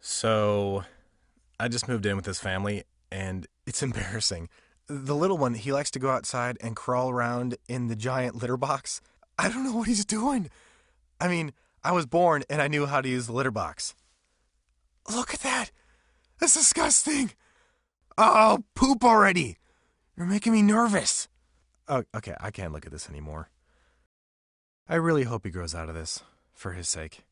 So I just moved in with his family, and it's embarrassing. The little one, he likes to go outside and crawl around in the giant litter box. I don't know what he's doing. I mean, I was born and I knew how to use the litter box. Look at that. That's disgusting. Oh, poop already. You're making me nervous. Oh, okay, I can't look at this anymore. I really hope he grows out of this, for his sake.